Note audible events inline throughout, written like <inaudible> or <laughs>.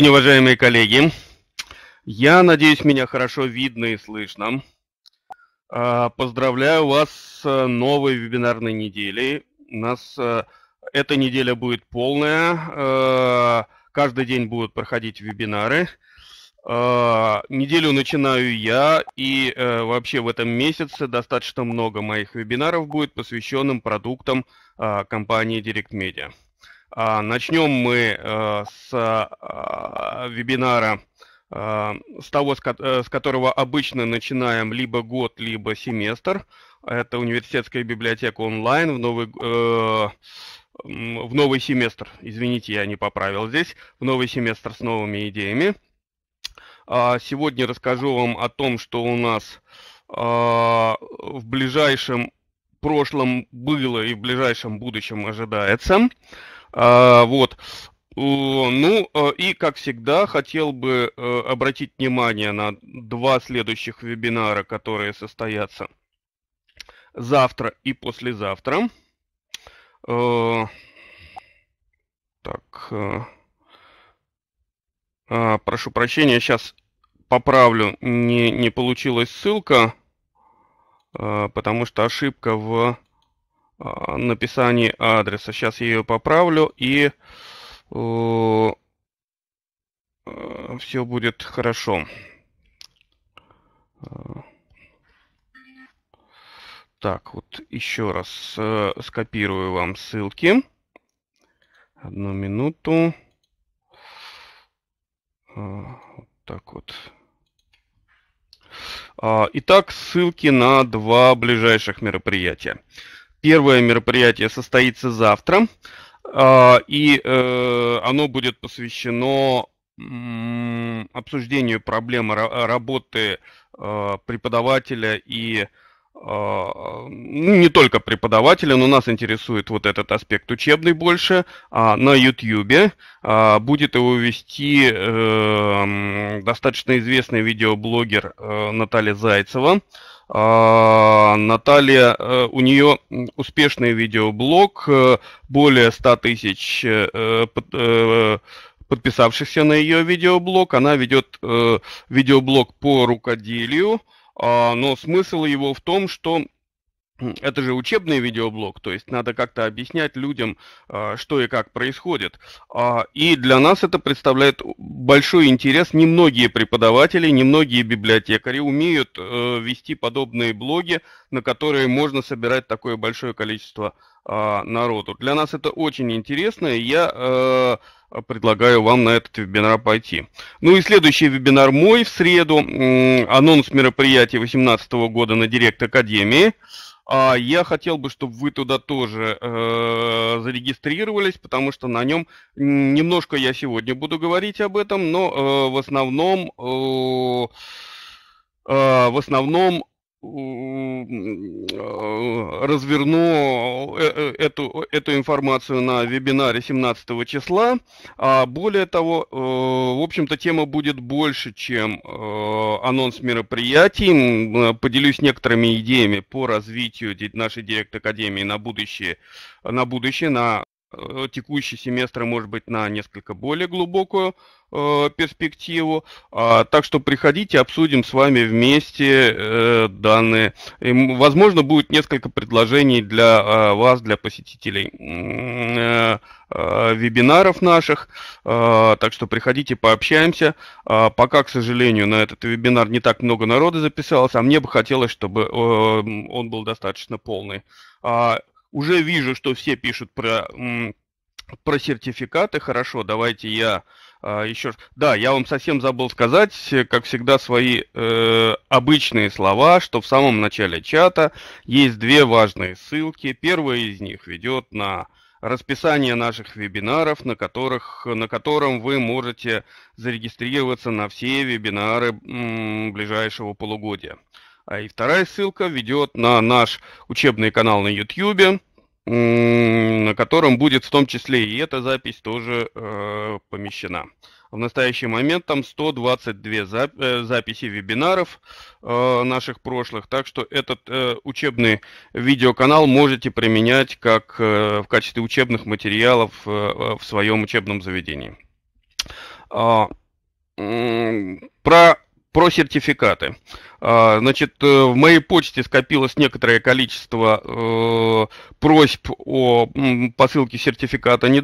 день, уважаемые коллеги. Я надеюсь, меня хорошо видно и слышно. А, поздравляю вас с э, новой вебинарной неделей. У нас э, эта неделя будет полная. Э, каждый день будут проходить вебинары. А, неделю начинаю я, и вообще в этом месяце достаточно много моих вебинаров будет посвященным продуктам а, компании Direct Media. А, начнем мы э, с а, вебинара, а, с того, э, с которого обычно начинаем либо год, либо семестр. Это университетская библиотека онлайн в новый, э, в новый семестр. Извините, я не поправил здесь. В новый семестр с новыми идеями. Сегодня расскажу вам о том, что у нас в ближайшем прошлом было и в ближайшем будущем ожидается. А, вот. Ну, э, и, как всегда, хотел бы э, обратить внимание на два следующих вебинара, которые состоятся завтра и послезавтра. Э, так, а, прошу прощения, сейчас поправлю, не, не получилась ссылка, потому что ошибка в а, написании адреса. Сейчас я ее поправлю и э, а, все будет хорошо. А. Так, вот еще раз э, скопирую вам ссылки. Одну минуту. Вот так вот. Итак, ссылки на два ближайших мероприятия. Первое мероприятие состоится завтра, а, и э, оно будет посвящено обсуждению проблемы работы а, преподавателя и а, ну, не только преподавателя, но нас интересует вот этот аспект учебный больше. На YouTube будет его вести э, достаточно известный видеоблогер э, Наталья Зайцева. А, Наталья, э, у нее успешный видеоблог, э, более 100 тысяч э, подписавшихся на ее видеоблог. Она ведет видеоблог по рукоделию, а, но смысл его в том, что это же учебный видеоблог, то есть надо как-то объяснять людям, а, что и как происходит. А, и для нас это представляет большой интерес. Немногие преподаватели, немногие библиотекари умеют э, вести подобные блоги, на которые можно собирать такое большое количество а, народу. Для нас это очень интересно, и я э, предлагаю вам на этот вебинар пойти. Ну и следующий вебинар мой в среду. Анонс мероприятия 2018 года на Директ Академии. А Я хотел бы, чтобы вы туда тоже э, зарегистрировались, потому что на нем немножко я сегодня буду говорить об этом, но э, в основном э, э в основном Э, разверну э, э, эту, эту информацию на вебинаре 17 числа. А более того, в общем-то, тема будет больше, чем анонс мероприятий. Поделюсь некоторыми идеями по развитию нашей Директ-Академии на будущее, на будущее, на Э, текущий семестр может быть на несколько более глубокую э, перспективу. А, так что приходите, обсудим с вами вместе э, данные. И, возможно, будет несколько предложений для э, вас, для посетителей э, э, вебинаров наших. Э, так что приходите, пообщаемся. Э, пока, к сожалению, на этот вебинар не так много народа записалось, а мне бы хотелось, чтобы э, он был достаточно полный. Уже вижу, что все пишут про, про сертификаты. Хорошо, давайте я а, еще... Да, я вам совсем забыл сказать, э, как всегда, свои э, обычные слова, что в самом начале чата есть две важные ссылки. Первая из них ведет на расписание наших вебинаров, на, которых, на котором вы можете зарегистрироваться на все вебинары м, ближайшего полугодия. А и вторая ссылка ведет на наш учебный канал на YouTube, на котором будет в том числе и эта запись тоже э, помещена. В настоящий момент там 122 зап- э, записи вебинаров э, наших прошлых, так что этот э, учебный видеоканал можете применять как э, в качестве учебных материалов э, э в своем учебном заведении. Э, э, про про сертификаты. А, значит, э, в моей почте скопилось некоторое количество э, просьб о посылке сертификата не э,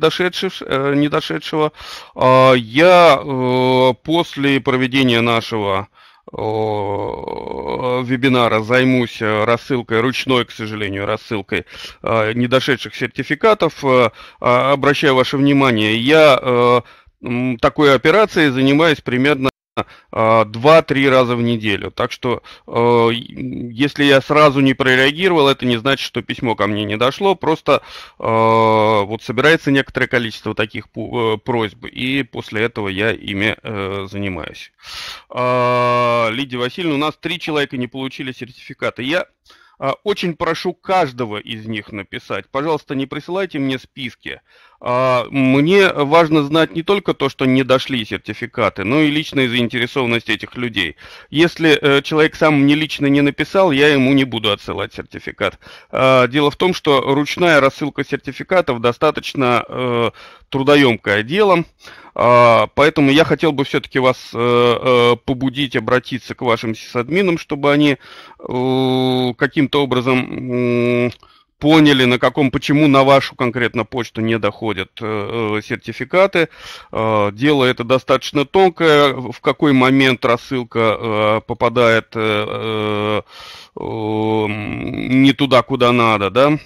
дошедшего. А, я после проведения нашего вебинара займусь рассылкой, ручной, к сожалению, рассылкой недошедших сертификатов. Обращаю ваше внимание, я такой операцией занимаюсь примерно а, два-три раза в неделю. Так что, э, если я сразу не прореагировал, это не значит, что письмо ко мне не дошло. Просто э, вот собирается некоторое количество таких э, просьб, и после этого я ими э, занимаюсь. А, Лидия Васильевна, у нас три человека не получили сертификаты. Я а, очень прошу каждого из них написать. Пожалуйста, не присылайте мне списки. А, мне важно знать не только то, что не дошли сертификаты, но и личная заинтересованность этих людей. Если э, человек сам мне лично не написал, я ему не буду отсылать сертификат. А, дело в том, что ручная рассылка сертификатов достаточно э, трудоемкое дело. А, поэтому я хотел бы все-таки вас э, э, побудить обратиться к вашим админам, чтобы они э, каким-то образом поняли, на каком, почему на вашу конкретно почту не доходят э, сертификаты. Э, дело это достаточно тонкое, в какой момент рассылка э, попадает э, э, не туда, куда надо, да. Э,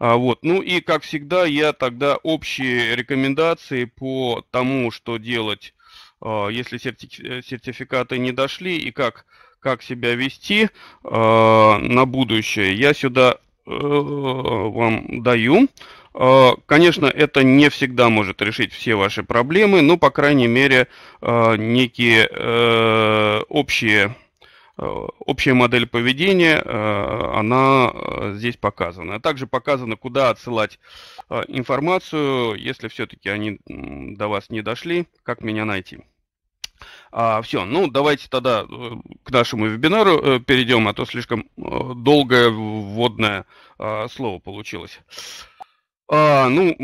а, вот. Ну и, как всегда, я тогда общие рекомендации по тому, что делать, а, если э, сертификаты не дошли, и как, как себя вести а, на будущее, я сюда э, вам даю. Конечно, это не всегда может решить все ваши проблемы, но, по крайней мере, некие э, общие Э, общая модель поведения, э, она э, здесь показана. А также показано, куда отсылать информацию, если все-таки они до вас не дошли, как меня найти. А, все, ну давайте тогда к нашему вебинару перейдем, а то слишком долгое вводное слово получилось. А, ну,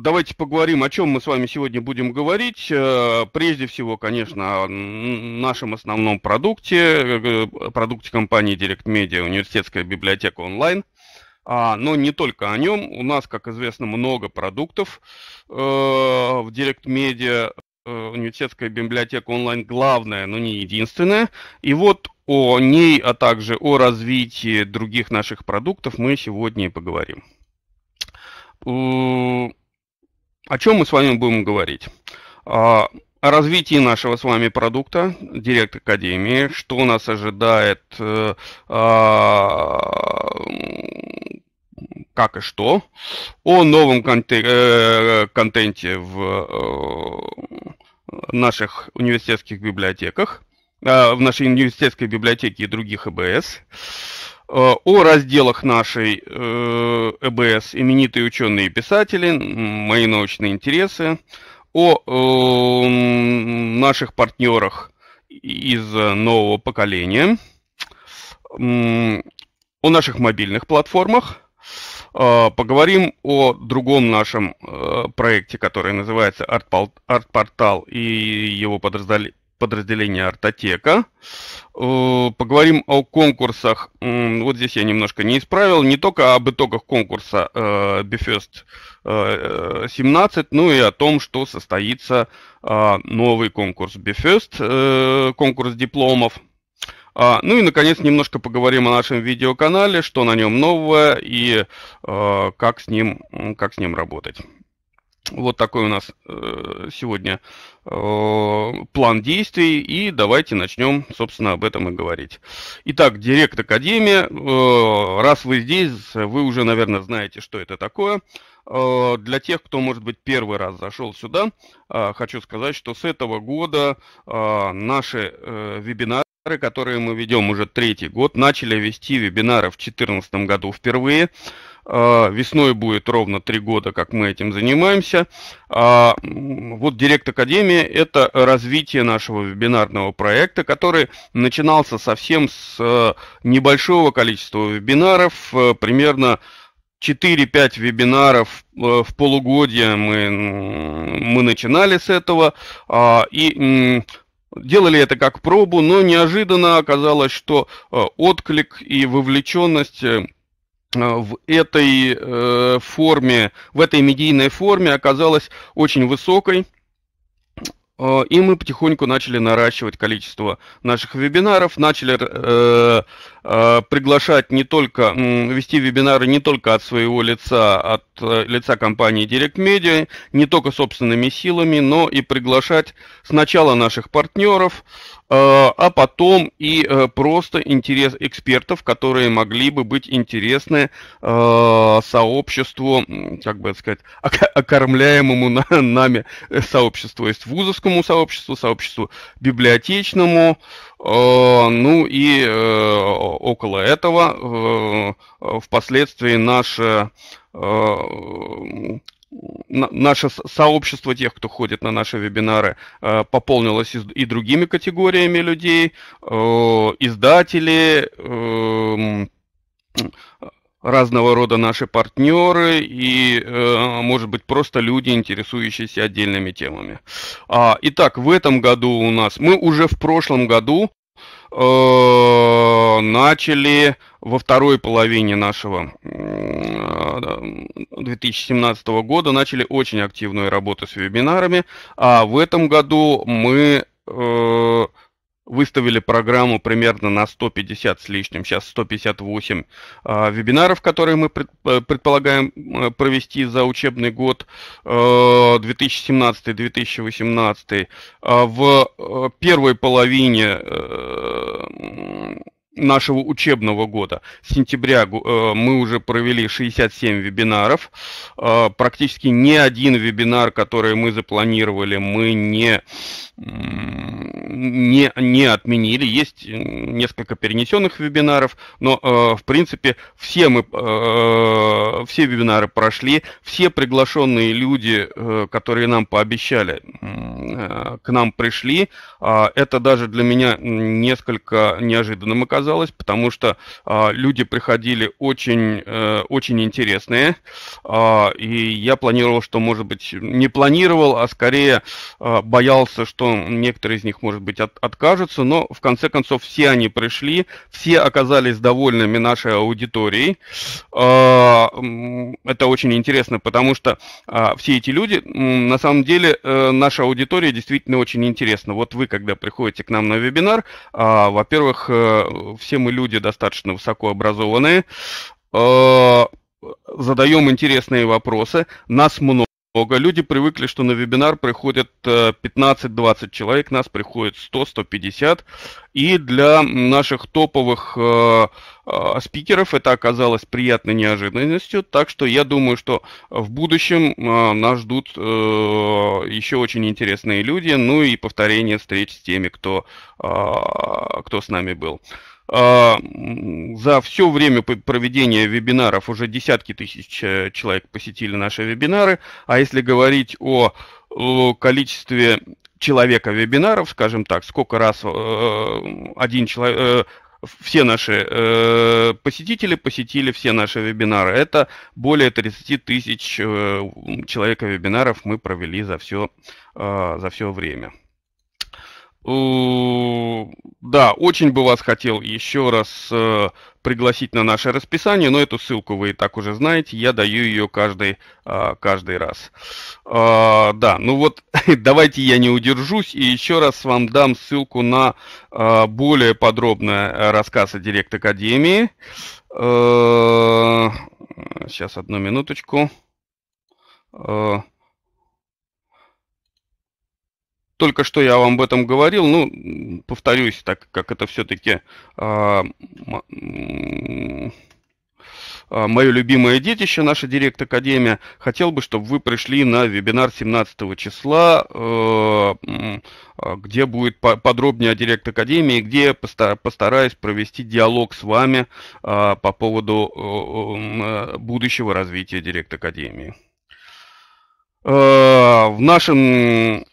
давайте поговорим, о чем мы с вами сегодня будем говорить. Э, прежде всего, конечно, о нашем основном продукте, э, продукте компании Direct Media, университетская библиотека онлайн. А, но не только о нем. У нас, как известно, много продуктов э, в Direct Media. Э, университетская библиотека онлайн главная, но не единственная. И вот о ней, а также о развитии других наших продуктов мы сегодня и поговорим о чем мы с вами будем говорить? А, о развитии нашего с вами продукта, Директ Академии, что нас ожидает, э, а, как и что, о новом э, контенте в э, наших университетских библиотеках, в нашей университетской библиотеке и других ЭБС, Э, о разделах нашей э, ЭБС именитые ученые и писатели, мои научные интересы, о э, наших партнерах из нового поколения, о наших мобильных платформах, поговорим о другом нашем проекте, который называется «Артпортал» и его подраздел подразделения «Артотека». Э, поговорим о конкурсах. Вот здесь я немножко не исправил. Не только об итогах конкурса Bifest 17, ну и о том, что состоится а, новый конкурс Bifest, э, конкурс дипломов. А, ну и, наконец, немножко поговорим о нашем видеоканале, что на нем новое и э, как с ним, как с ним работать. Вот такой у нас э, сегодня э, план действий, и давайте начнем, собственно, об этом и говорить. Итак, Директ Академия. Э, раз вы здесь, вы уже, наверное, знаете, что это такое. Э, для тех, кто, может быть, первый раз зашел сюда, э, хочу сказать, что с этого года э, наши вебинары вебинары, которые мы ведем уже третий год. Начали вести вебинары в 2014 году впервые. А, весной будет ровно три года, как мы этим занимаемся. А, вот Директ Академия – это развитие нашего вебинарного проекта, который начинался совсем с э, небольшого количества вебинаров, э, примерно 4-5 вебинаров э, в полугодие мы, мы начинали с этого. А, и Делали это как пробу, но неожиданно оказалось, что отклик и вовлеченность Э, в этой э, форме, в этой медийной форме оказалась очень высокой. Э, и мы потихоньку начали наращивать количество наших вебинаров, начали э, э, приглашать не только, э, вести вебинары не только от своего лица, от э, лица компании Direct Media, не только собственными силами, но и приглашать сначала наших партнеров, э, а, а потом и э, просто интерес экспертов, которые могли бы быть интересны а, сообществу, как бы это сказать, окормляемому нами э, сообществу, то есть вузовскому сообществу, сообществу библиотечному, а, ну и э, около этого впоследствии наше наше сообщество тех, кто ходит на наши вебинары, э, пополнилось и другими категориями людей, э, издатели, эм, разного рода наши партнеры и, э, может быть, просто люди, интересующиеся отдельными темами. А, итак, в этом году у нас, мы уже в прошлом году начали во второй половине нашего 2017 года начали очень активную работу с вебинарами, а в этом году мы э, выставили программу примерно на 150 с лишним, сейчас 158 а, вебинаров, которые мы э, предполагаем э, провести за учебный год 2017-2018. А в первой половине нашего учебного года. С сентября э, мы уже провели 67 вебинаров. Э, практически ни один вебинар, который мы запланировали, мы не, не, не отменили. Есть э, несколько перенесенных вебинаров, но в принципе все, мы, все вебинары прошли. Все приглашенные люди, которые нам пообещали, к нам пришли. А это даже для меня несколько неожиданным оказалось оказалось, потому что э, люди приходили очень, э, очень интересные, э, и я планировал, что, может быть, не планировал, а скорее э, боялся, что некоторые из них, может быть, от, откажутся, но в конце концов все они пришли, все оказались довольными нашей аудиторией. Э, это очень интересно, потому что э, все эти люди, на самом деле, э, наша аудитория действительно очень интересна. Вот вы, когда приходите к нам на вебинар, во-первых, э, все мы люди достаточно высокообразованные, э, задаем интересные вопросы, нас много. Люди привыкли, что на вебинар приходят 15-20 э, человек, нас приходит 100-150. И для наших топовых э, спикеров это оказалось приятной неожиданностью. Так что я думаю, что в будущем нас ждут еще очень интересные люди, ну и повторение встреч с теми, кто, кто с нами был. А, за все время проведения вебинаров уже десятки тысяч э, человек посетили наши вебинары. А если говорить о количестве человека вебинаров, скажем так, сколько раз э, один человек, э, все наши посетители посетили все наши вебинары. Это более 30 тысяч э, человека вебинаров мы провели за все, а, за все время. Э, да, очень бы вас хотел еще раз э, пригласить на наше расписание, но эту ссылку вы и так уже знаете, я даю ее каждый, а, каждый раз. А, да, ну вот <laughs> давайте я не удержусь и еще раз вам дам ссылку на а, более подробный рассказ о Директ Академии. Сейчас э, одну минуточку. Только что я вам об этом говорил, ну, повторюсь, так как это все-таки э, а, а, мое любимое детище, наша Директ-Академия. Хотел бы, чтобы вы пришли на вебинар 17 числа, э, а, где будет подробнее о Директ-Академии, где я постараюсь провести диалог с вами по поводу будущего развития Директ-Академии. Э, в нашем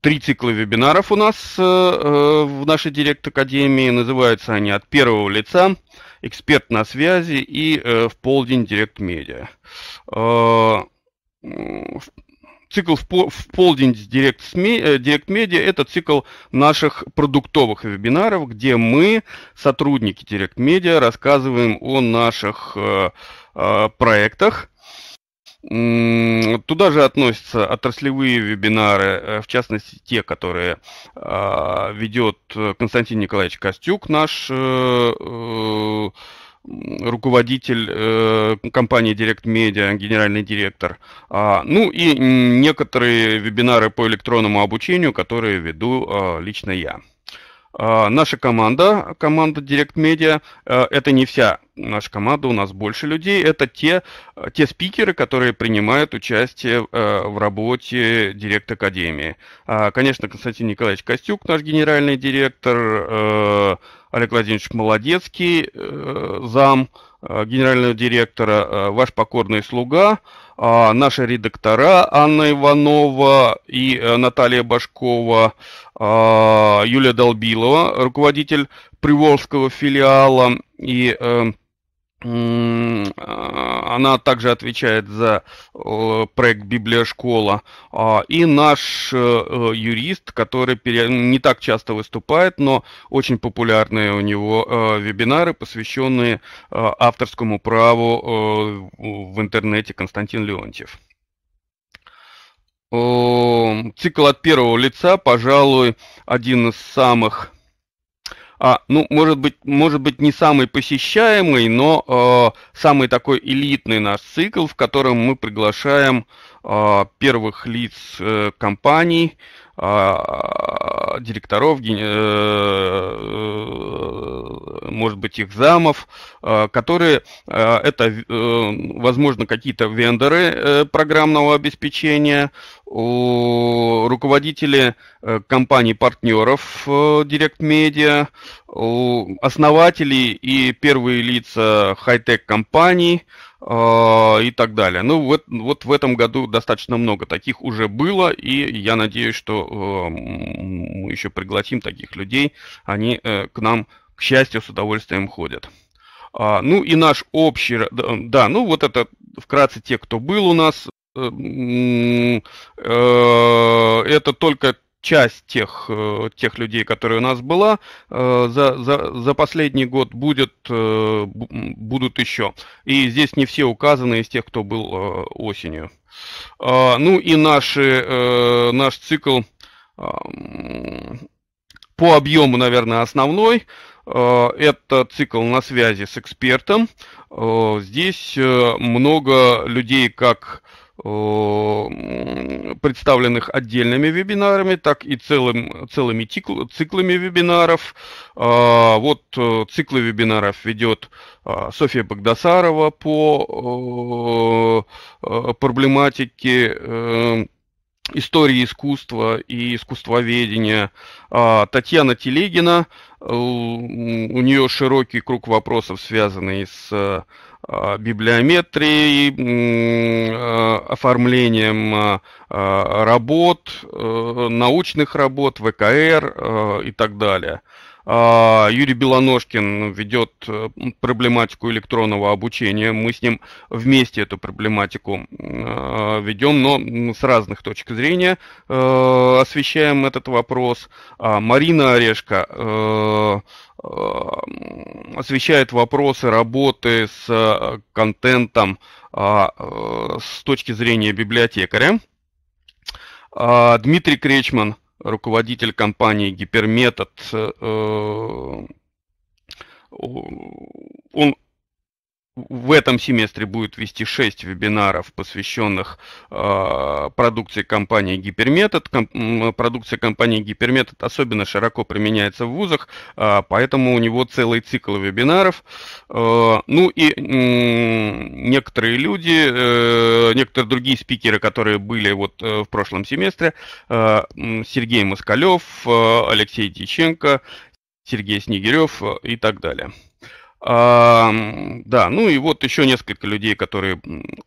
три цикла вебинаров у нас э, э, в нашей Директ-Академии. Называются они «От первого лица», «Эксперт на связи» и «В полдень Директ-Медиа». Цикл «В полдень Директ-Медиа» – это цикл наших продуктовых вебинаров, где мы, сотрудники Директ-Медиа, рассказываем о наших проектах – Туда же относятся отраслевые вебинары, э, в частности те, которые а, ведет э, Константин Николаевич Костюк, наш э, руководитель компании Direct Media, генеральный директор. А, ну и некоторые вебинары по электронному обучению, которые веду а, лично я. А, наша команда, команда Direct Media, а, это не вся наша команда, у нас больше людей, это те, а, те спикеры, которые принимают участие в работе Директ Академии. Конечно, Константин Николаевич Костюк, наш генеральный директор, Олег Владимирович Молодецкий, э, зам генерального директора, ваш покорный слуга – а, наши редактора Анна Иванова и э, Наталья Башкова, а, Юлия Долбилова, руководитель Приволжского филиала и эм, а, она также отвечает за э, проект Школа а, И наш э, э, юрист, который не так часто выступает, но очень популярные у него вебинары, посвященные авторскому праву в интернете Константин Леонтьев. Цикл от первого лица, пожалуй, один из самых а, ну, может быть, может быть, не самый посещаемый, но э, самый такой элитный наш цикл, в котором мы приглашаем э, первых лиц э, компаний, э, директоров, ген... Э, э, может быть, их замов, э, которые э, это, э, возможно, какие-то вендоры э, программного обеспечения, руководители э, компаний-партнеров э, Direct Media, основатели и первые лица хай-тек компаний э, и так далее. Ну вот, вот в этом году достаточно много таких уже было, и я надеюсь, что мы еще пригласим таких людей. Они к нам, к счастью, с удовольствием ходят. А, ну и наш общий, да, ну вот это вкратце те, кто был у нас. Э, э, это только часть тех, э, тех людей, которые у нас была, за, за, за последний год будет, будут еще. И здесь не все указаны из тех, кто был осенью. А, ну и наши, наш цикл а, по объему, наверное, основной. Это цикл на связи с экспертом. Здесь много людей как Э, представленных отдельными вебинарами, так и целым, целыми тикл, циклами вебинаров. А, вот э, циклы вебинаров ведет а, Софья Богдасарова по э, проблематике истории искусства и искусствоведения. А, Татьяна Телегина, у нее широкий круг вопросов, связанный с а, библиометрией, а, оформлением а, работ, э, научных работ, ВКР э, и так далее. Юрий Белоножкин ведет э, проблематику электронного обучения. Мы с ним вместе эту проблематику ведем, но с разных точек зрения освещаем этот вопрос. Марина Орешка Эм, освещает вопросы работы с э, контентом э, э, с точки зрения библиотекаря. А, Дмитрий Кречман, руководитель компании Гиперметод, он в этом семестре будет вести 6 вебинаров, посвященных э, продукции компании Гиперметод. Ком, продукция компании Гиперметод особенно широко применяется в вузах, э, поэтому у него целый цикл вебинаров. Э, ну и э, некоторые люди, э, некоторые другие спикеры, которые были вот э, в прошлом семестре, э, Сергей Москалев, э, Алексей Диченко, Сергей Снегирев и так далее. А, да, ну и вот еще несколько людей, которые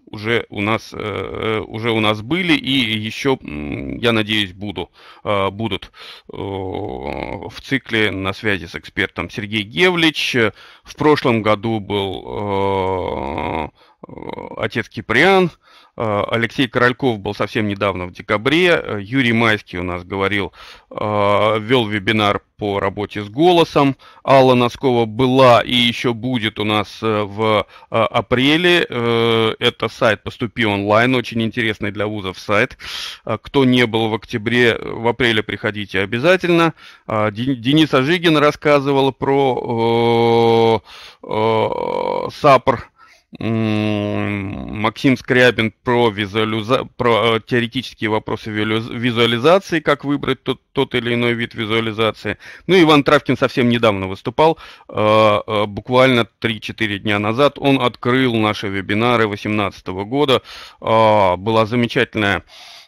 уже у нас э, э, уже у нас были и еще, я надеюсь, буду а, будут в цикле на связи с экспертом Сергей Гевлич. В прошлом году был Э, отец Киприан, э, Алексей Корольков был совсем недавно в декабре, э, Юрий Майский у нас говорил, вел вебинар по работе с голосом, Алла Носкова была и еще будет у нас в апреле, это сайт «Поступи онлайн», очень интересный для вузов сайт, кто не был в октябре, в апреле приходите обязательно, Денис Ожигин рассказывал про САПР, Максим Скрябин про, визуализа... про э, теоретические вопросы визуализации, как выбрать тот, тот или иной вид визуализации. Ну, Иван Травкин совсем недавно выступал, э, э, буквально 3-4 дня назад. Он открыл наши вебинары 2018 года. А, была замечательная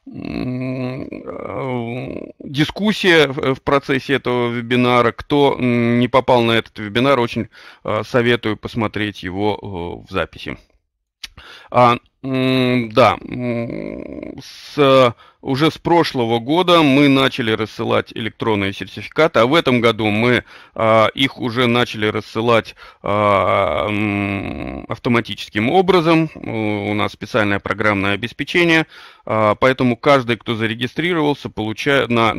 Э, дискуссия в процессе этого вебинара. Кто не попал на этот вебинар, очень э, советую посмотреть его э, в записи. А да, с, э, уже с прошлого года мы начали рассылать электронные сертификаты, а в этом году мы а, их уже начали рассылать а, автоматическим образом. У нас специальное программное обеспечение, а, поэтому каждый, кто зарегистрировался, получает на,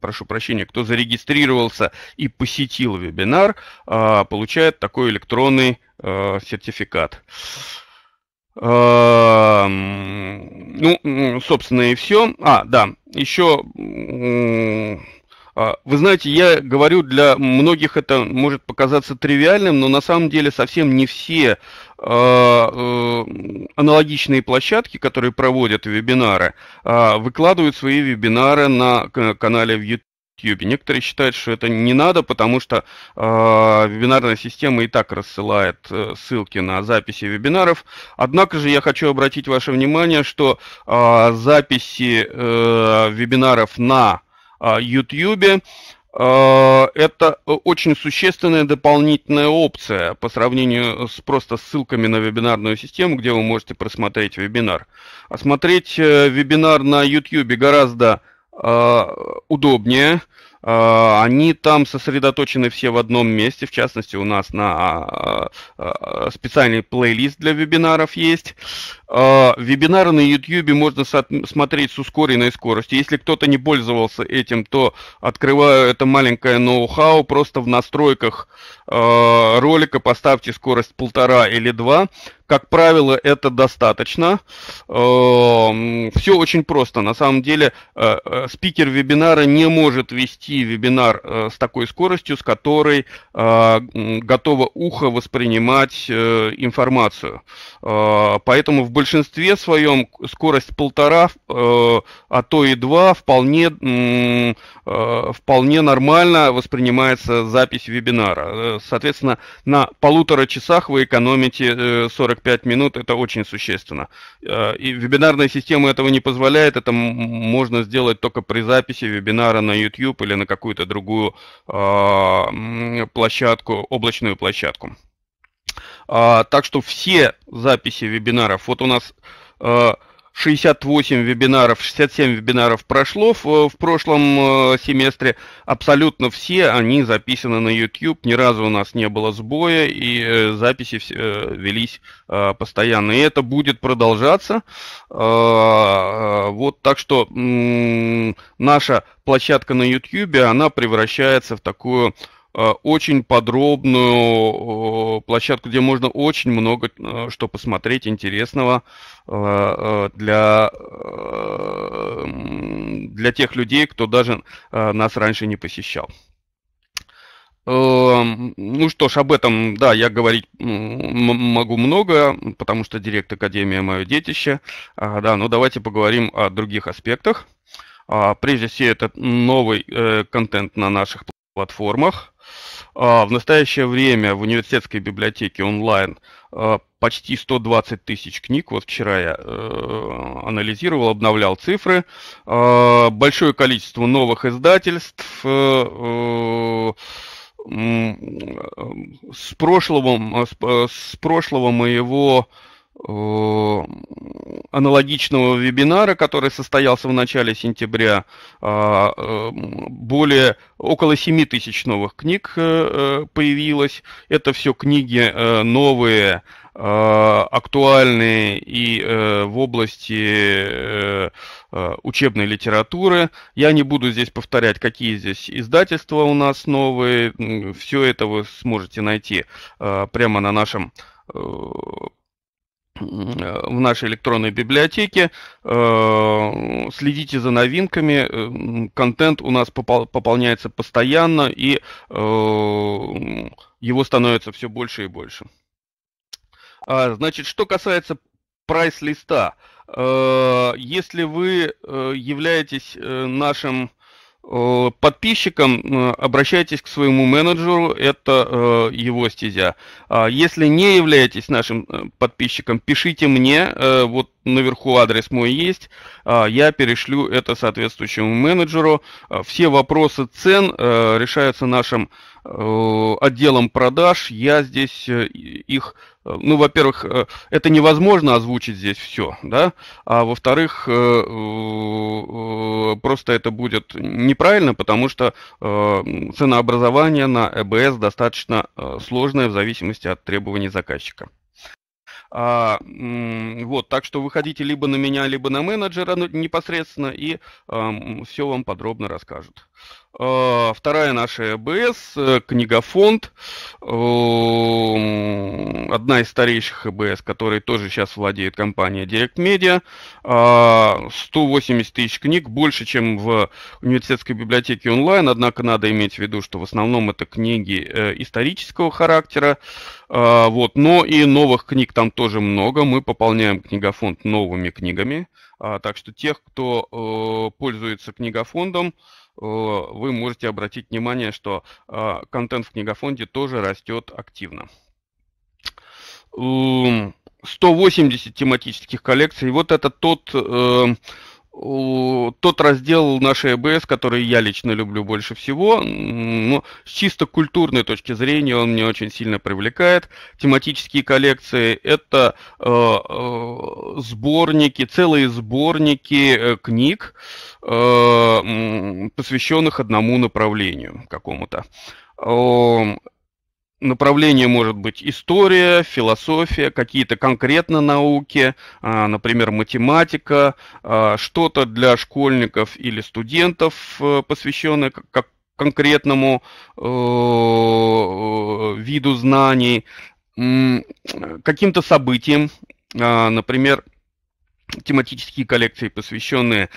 прошу прощения, кто зарегистрировался и посетил вебинар, а, получает такой электронный а, сертификат. Эм, ну, собственно, и все. А, да, еще, а, вы знаете, я говорю, для многих это может показаться тривиальным, но на самом деле совсем не все э, э, аналогичные площадки, которые проводят вебинары, а, выкладывают свои вебинары на канале в YouTube YouTube. Некоторые считают, что это не надо, потому что э, вебинарная система и так рассылает э, ссылки на записи вебинаров. Однако же я хочу обратить ваше внимание, что э, записи э, вебинаров на а, э, YouTube это очень существенная дополнительная опция по сравнению с просто ссылками на вебинарную систему, где вы можете просмотреть вебинар. А смотреть э, вебинар на YouTube гораздо Э, удобнее. Э, они там сосредоточены все в одном месте, в частности у нас на а, а, а, специальный плейлист для вебинаров есть. Э, вебинары на YouTube можно смотреть с ускоренной скоростью. Если кто-то не пользовался этим, то открываю это маленькое ноу-хау. Просто в настройках ролика поставьте скорость полтора или два как правило, это достаточно. Эм, Все очень просто. На самом деле, э, э, спикер вебинара не может вести вебинар э, с такой скоростью, с которой готово ухо воспринимать информацию. Поэтому в большинстве своем скорость полтора, а то и два вполне, вполне нормально воспринимается запись вебинара. Соответственно, на полутора часах вы экономите 40 45 минут, это очень существенно. Э, и вебинарная система этого не позволяет, это можно сделать только при записи вебинара на YouTube или на какую-то другую а, площадку, облачную площадку. А, так что все записи вебинаров, вот у нас э, 68 вебинаров, 67 вебинаров прошло в, э, в прошлом э, семестре. Абсолютно все они записаны на YouTube. Ни разу у нас не было сбоя, и э, записи э, велись э, постоянно. И это будет продолжаться. Э, э вот так что э, наша площадка на YouTube, она превращается в такую Э, очень подробную э, площадку, где можно очень много э, что посмотреть интересного для, для тех людей, кто даже нас раньше не посещал. Эм, ну что ж, об этом, да, я говорить могу много, потому что Директ Академия мое детище. А, да, но ну давайте поговорим о других аспектах. А, прежде всего, это новый контент на наших платформах а, в настоящее время в университетской библиотеке онлайн а, почти 120 тысяч книг. Вот вчера я э, анализировал, обновлял цифры. А, большое количество новых издательств. Э, э, с прошлого, с прошлого моего Э, аналогичного вебинара, который состоялся в начале сентября, а, э, более около 7 тысяч новых книг э, появилось. Это все книги новые, актуальные и в области учебной литературы. Я не буду здесь повторять, какие здесь издательства у нас новые. Все это вы сможете найти прямо на нашем в нашей электронной библиотеке. Э, следите за новинками. Э, контент у нас пополняется постоянно, и э, его становится все больше и больше. А, значит, что касается прайс-листа. Если вы являетесь нашим Э, подписчикам э, обращайтесь к своему менеджеру, это э, его стезя. А если не являетесь нашим подписчиком, пишите мне, вот наверху адрес мой есть, а я перешлю это соответствующему менеджеру. Все вопросы цен решаются нашим менеджером Э, отделом продаж я здесь э, их, э, ну, во-первых, это невозможно озвучить здесь все, да, а во-вторых, просто это будет неправильно, потому что ценообразование на ЭБС достаточно сложное в зависимости от требований заказчика. А, вот, так что выходите либо на меня, либо на менеджера ну, непосредственно, и а, все вам подробно расскажут. А, вторая наша ЭБС, э, книгофонд, одна из старейших ЭБС, которой тоже сейчас владеет компания Direct Media. 180 а, тысяч книг, больше, чем в университетской библиотеке онлайн, однако надо иметь в виду, что в основном это книги э, исторического характера, а, вот, но и новых книг там тоже много. Мы пополняем книгофонд новыми книгами. А, так что тех, кто э, пользуется книгофондом, э, вы можете обратить внимание, что а, контент в книгофонде тоже растет активно. 180 тематических коллекций. Вот это тот э, тот раздел нашей ЭБС, который я лично люблю больше всего, но ну, с чисто культурной точки зрения он меня очень сильно привлекает. Тематические коллекции – это э, э сборники, целые сборники э, книг, э, посвященных одному направлению какому-то направление может быть история, философия, какие-то конкретно науки, а, например, математика, а, что-то для школьников или студентов, э, посвященное как конкретному э, э, виду знаний, каким-то событиям, а, например, тематические коллекции, посвященные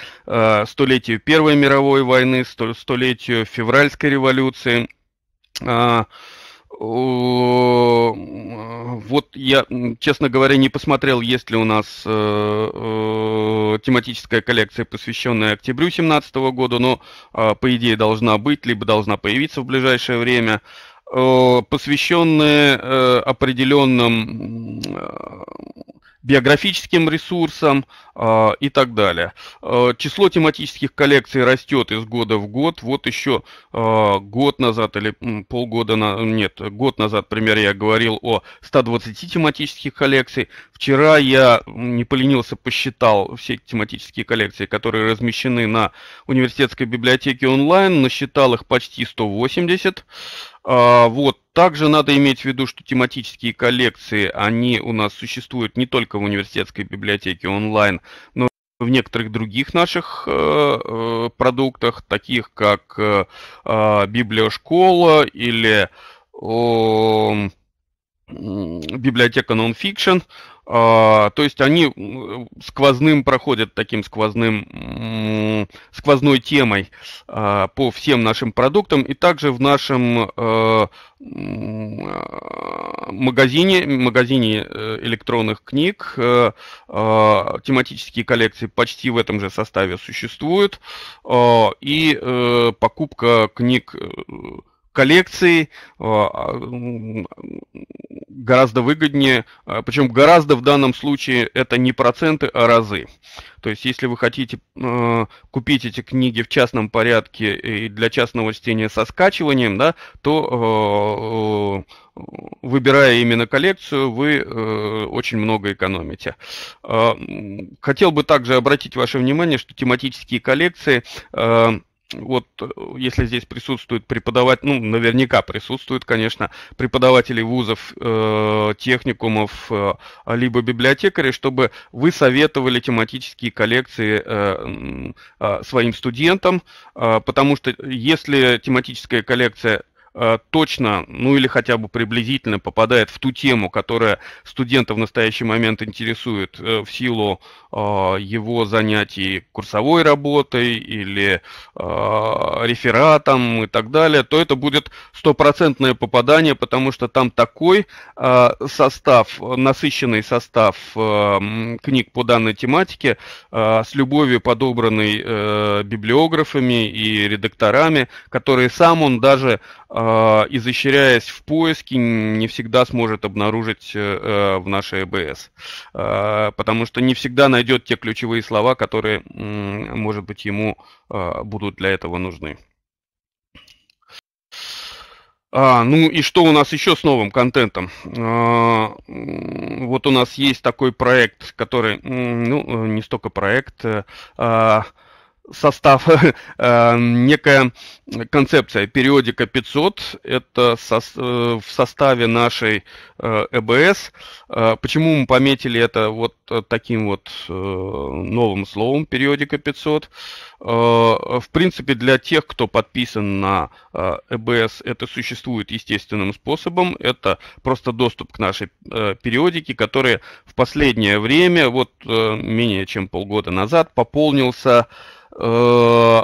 столетию Первой мировой войны, столетию февральской революции, Э, вот я, честно говоря, не посмотрел, есть ли у нас э, э, тематическая коллекция, посвященная октябрю 2017 года, но, а, по идее, должна быть, либо должна появиться в ближайшее время, посвященная определенным биографическим ресурсам, а, и так далее. А, число тематических коллекций растет из года в год. Вот еще а, год назад или полгода, на... нет, год назад, например, я говорил о 120 тематических коллекций. Вчера я не поленился, посчитал все тематические коллекции, которые размещены на университетской библиотеке онлайн, насчитал их почти 180. Вот, также надо иметь в виду, что тематические коллекции, они у нас существуют не только в университетской библиотеке онлайн, но ну, в некоторых других наших э, э продуктах, таких как э, а, библиошкола или э, библиотека нонфикшн, а, то есть они сквозным проходят таким сквозным, сквозной темой а, по всем нашим продуктам. И также в нашем а, магазине, магазине э, электронных книг э, тематические коллекции почти в этом же составе существуют. И э, покупка книг коллекции а, гораздо выгоднее, а, причем гораздо в данном случае это не проценты, а разы. То есть, если вы хотите а, купить эти книги в частном порядке и для частного чтения со скачиванием, да, то выбирая именно коллекцию, вы очень много экономите. хотел бы также обратить ваше внимание, что тематические коллекции вот э, если здесь присутствуют преподаватели, ну, наверняка присутствуют, конечно, преподаватели вузов, э, техникумов, э, либо библиотекари, чтобы вы советовали тематические коллекции э, э, своим студентам, э, потому что если тематическая коллекция Э, точно, ну или хотя бы приблизительно попадает в ту тему, которая студента в настоящий момент интересует э, в силу э, его занятий курсовой работой или рефератом и так далее, то это будет стопроцентное попадание, потому что там такой состав, насыщенный состав книг по данной тематике, с любовью подобранный библиографами и редакторами, которые сам он даже э, а, изощряясь в поиске, не всегда сможет обнаружить э, э, в нашей ЭБС. А, потому что не всегда найдет те ключевые слова, которые, может быть, ему а, будут для этого нужны. А, ну и что у нас еще с новым контентом? А, вот у нас есть такой проект, который, ну, э, не столько проект, а, состав, <laughs> э, некая концепция. Периодика 500 – это э, в составе нашей ЭБС. Э почему мы пометили это вот таким вот новым словом «периодика 500»? в принципе, для тех, кто подписан на ЭБС, это существует естественным способом. Это просто доступ к нашей периодике, которая в последнее время, вот менее чем полгода назад, пополнился Э,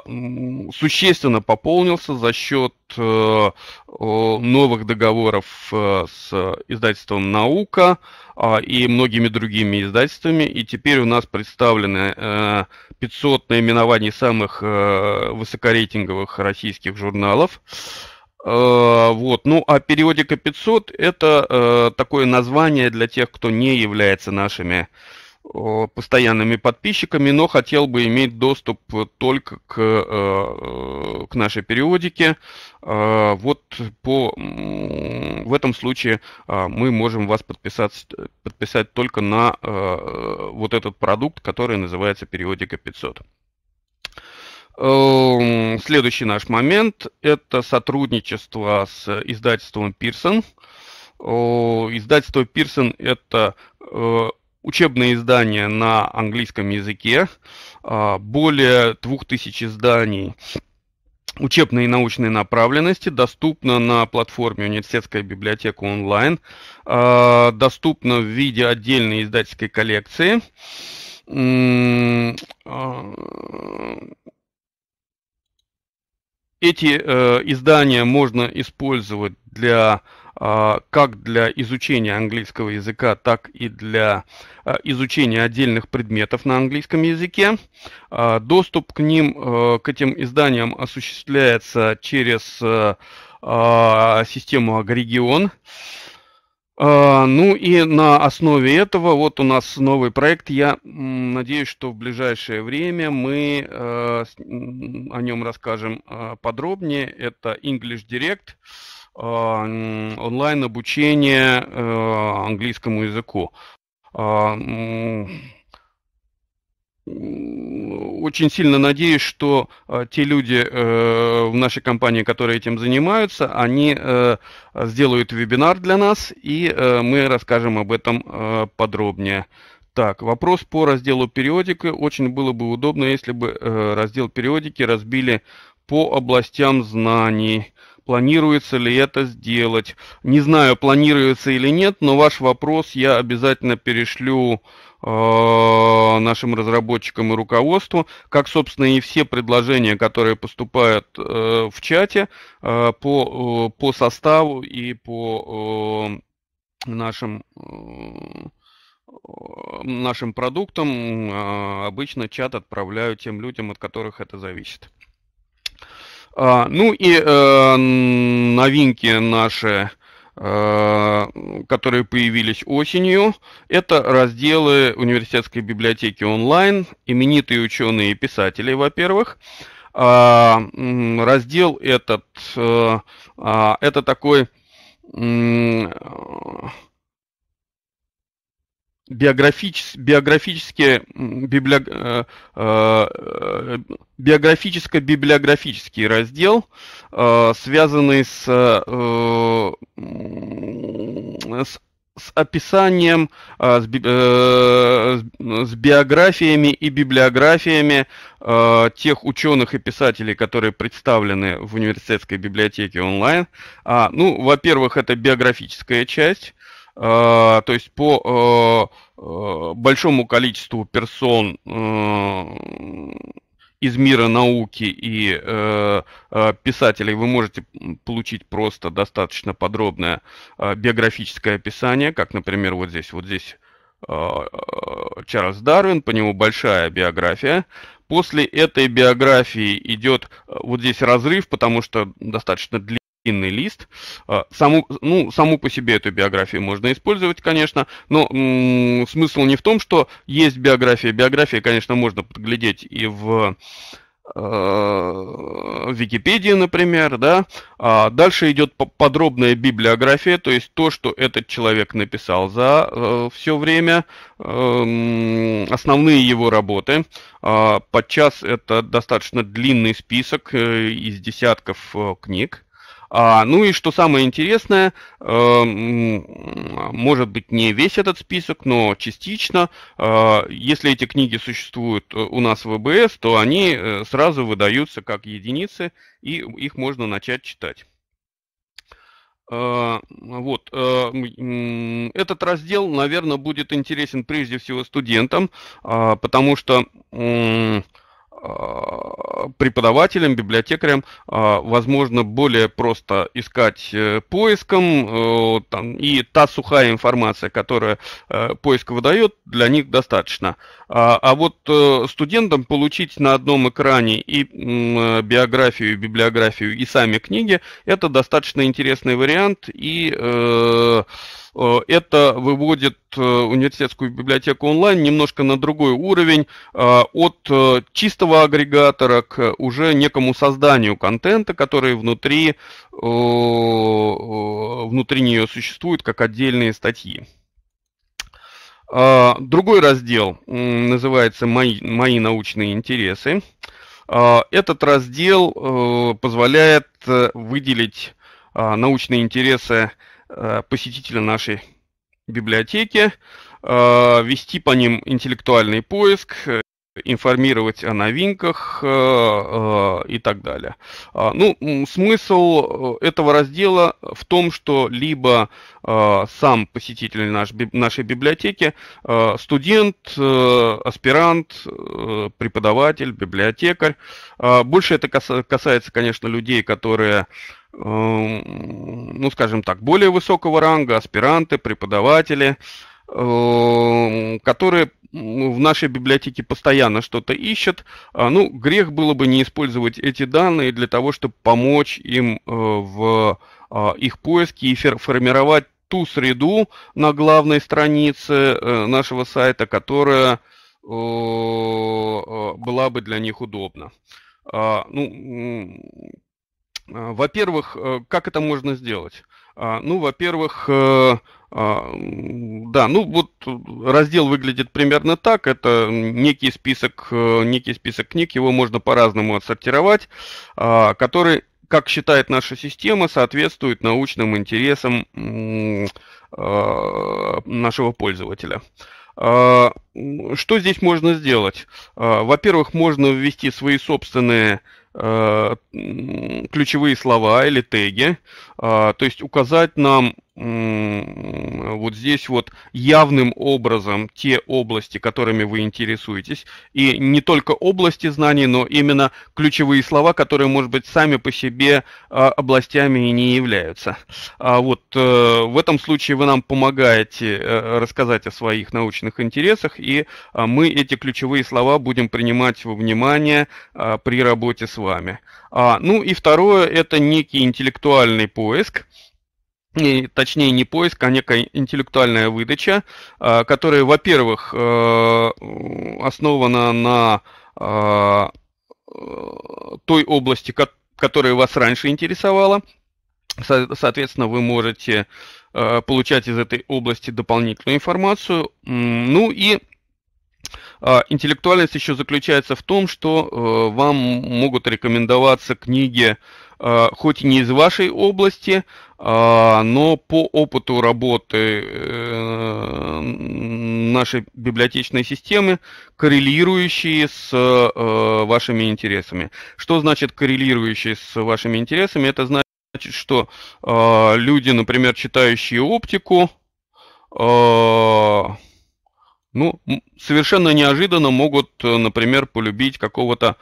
существенно пополнился за счет э, новых договоров э, с издательством «Наука» а, и многими другими издательствами. И теперь у нас представлены 500 наименований самых высокорейтинговых российских журналов. Вот. Ну, а периодика 500 – это такое название для тех, кто не является нашими Э, постоянными подписчиками, но хотел бы иметь доступ только к, э, э, к нашей периодике. Вот по, в этом случае мы можем вас подписать, подписать только на вот этот продукт, который называется периодика 500. Эм, следующий наш момент – это сотрудничество с издательством Pearson. Издательство Pearson – это учебные издания на английском языке, а, более 2000 изданий учебной и научной направленности, доступно на платформе «Университетская библиотека онлайн», а, доступно в виде отдельной издательской коллекции. А, эти э, издания можно использовать для а, как для изучения английского языка, так и для а, изучения отдельных предметов на английском языке. А, доступ к ним, э, к этим изданиям осуществляется через э, систему Агрегион. Ну и на основе этого вот у нас новый проект. Я надеюсь, что в ближайшее время мы э, о нем расскажем подробнее. Это English Direct. А, онлайн-обучение а, английскому языку. А, очень сильно надеюсь, что те люди э, в нашей компании, которые этим занимаются, они э, сделают вебинар для нас, и э, мы расскажем об этом подробнее. Так, вопрос по разделу периодики. Очень было бы удобно, если бы раздел периодики разбили по областям знаний планируется ли это сделать. Не знаю, планируется или нет, но ваш вопрос я обязательно перешлю э, нашим разработчикам и руководству, как, собственно, и все предложения, которые поступают э, в чате э, по, э, по составу и по э, нашим... Э, нашим продуктам э, обычно чат отправляю тем людям, от которых это зависит. А, ну и э, новинки наши э, которые появились осенью. Это разделы университетской библиотеки онлайн, именитые ученые и писатели, во-первых. А, раздел этот, э, а, это такой биографич, биографические, библио, э, э, э, биографическо-библиографический раздел, связанный с, с с описанием, с, биографиями и библиографиями тех ученых и писателей, которые представлены в университетской библиотеке онлайн. А, ну, во-первых, это биографическая часть. А, то есть по а, а, большому количеству персон из мира науки и писателей вы можете получить просто достаточно подробное биографическое описание, как, например, вот здесь, вот здесь Чарльз Дарвин, по нему большая биография. После этой биографии идет вот здесь разрыв, потому что достаточно длинный длинный лист. Э, саму, ну, саму по себе эту биографию можно использовать, конечно, но м- смысл не в том, что есть биография. Биография, конечно, можно подглядеть и в э, Википедии, например, да. А дальше идет подробная библиография, то есть то, что этот человек написал за э, все время, э, основные его работы. А, подчас это достаточно длинный список э, из десятков книг. А, ну и что самое интересное, э, может быть не весь этот список, но частично, э, если эти книги существуют э, у нас в ВБС, то они э, сразу выдаются как единицы, и их можно начать читать. Э, вот. Этот раздел, наверное, будет интересен прежде всего студентам, а, потому что а, преподавателям, библиотекарям, а, возможно, более просто искать э, поиском, э, там, и та сухая информация, которая э, поиск выдает, для них достаточно. А, а вот студентам получить на одном экране и биографию, и библиографию, и сами книги, это достаточно интересный вариант, и Э, это выводит э, университетскую библиотеку онлайн немножко на другой уровень э, от чистого агрегатора к уже некому созданию контента, который внутри, внутри нее существует как отдельные статьи. А, другой раздел называется «Мои, мои научные интересы». А, этот раздел позволяет выделить а, научные интересы Э, посетителя нашей библиотеки, э, вести по ним интеллектуальный поиск, э, информировать о новинках и так далее. А, ну, смысл этого раздела в том, что либо сам посетитель наш, нашей библиотеки, студент, аспирант, преподаватель, библиотекарь. А, больше это касается, конечно, людей, которые Эм, ну, скажем так, более высокого ранга, аспиранты, преподаватели, эм, которые в нашей библиотеке постоянно что-то ищет. А, ну, грех было бы не использовать эти данные для того, чтобы помочь им э, в а, их поиске и формировать ту среду на главной странице э, нашего сайта, которая э, была бы для них удобна. А, ну, а, во-первых, э, как это можно сделать? А, ну, во-первых, э, а, да, ну вот раздел выглядит примерно так. Это некий список, э, некий список книг, его можно по-разному отсортировать, который, как считает наша система, соответствует научным интересам нашего пользователя. Что здесь можно сделать? Во-первых, можно ввести свои собственные Э, ключевые слова или теги, а, то есть указать нам вот здесь вот явным образом те области, которыми вы интересуетесь, и не только области знаний, но именно ключевые слова, которые, может быть, сами по себе а, областями и не являются. А вот э, в этом случае вы нам помогаете э, рассказать о своих научных интересах, и а, мы эти ключевые слова будем принимать во внимание а, при работе с вами. Ну и второе, это некий интеллектуальный поиск, и, точнее не поиск, а некая интеллектуальная выдача, э, которая, во-первых, э, основана на э, той области, которая вас раньше интересовала. Соответственно, вы можете получать из этой области дополнительную информацию. Ну и интеллектуальность еще заключается в том, что вам могут рекомендоваться книги, Э, хоть и не из вашей области, а, но по опыту работы э, нашей библиотечной системы, коррелирующие с э, вашими интересами. Что значит коррелирующие с вашими интересами? Это значит, что люди, например, читающие оптику, ну, совершенно неожиданно могут, например, полюбить какого-то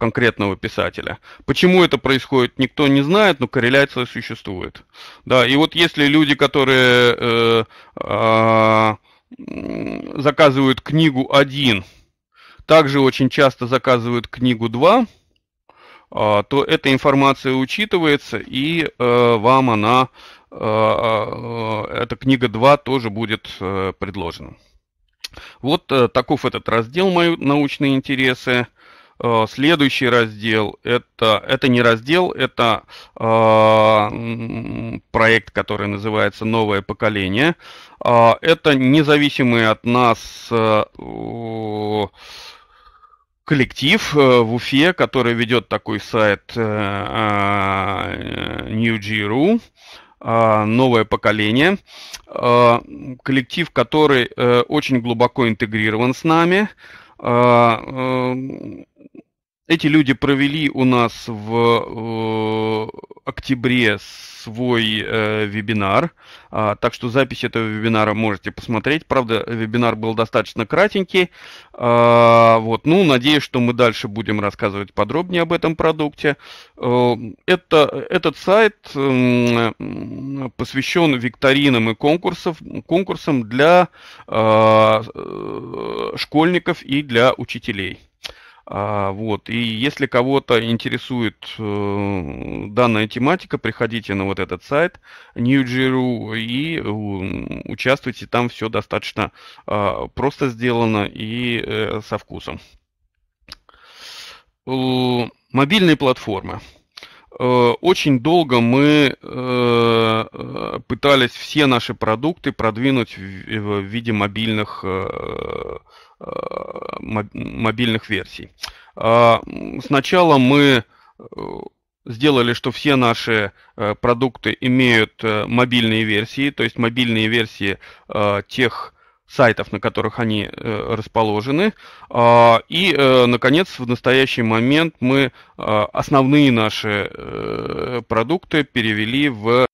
конкретного писателя. Почему это происходит, никто не знает, но корреляция существует. Да, и вот если люди, которые э, э, заказывают книгу 1, также очень часто заказывают книгу 2, э, а, то эта информация учитывается, и э, вам она, э, э, эта книга 2 тоже будет э, предложена. Вот э, таков этот раздел «Мои научные интересы». Э, следующий раздел это, это не раздел, это э, проект, который называется Новое поколение. Э, это независимый от нас э, коллектив э, в Уфе, который ведет такой сайт э, э NewG.ru новое поколение, коллектив, который очень глубоко интегрирован с нами, эти люди провели у нас в э, октябре свой э, вебинар, а, так что запись этого вебинара можете посмотреть. Правда, вебинар был достаточно кратенький. А, вот, ну, надеюсь, что мы дальше будем рассказывать подробнее об этом продукте. А, это, этот сайт э, посвящен викторинам и конкурсам, конкурсам для э, э, школьников и для учителей. А, вот. И если кого-то интересует э, данная тематика, приходите на вот этот сайт NewGru и участвуйте. Там все достаточно а, просто сделано и э, со вкусом. Мобильные платформы э, очень долго мы пытались все наши продукты продвинуть в виде мобильных мобильных версий. А, сначала мы э, сделали, что все наши э, продукты имеют э, мобильные версии, то есть мобильные версии тех сайтов, на которых они расположены. А, и, наконец, в настоящий момент мы основные наши продукты перевели в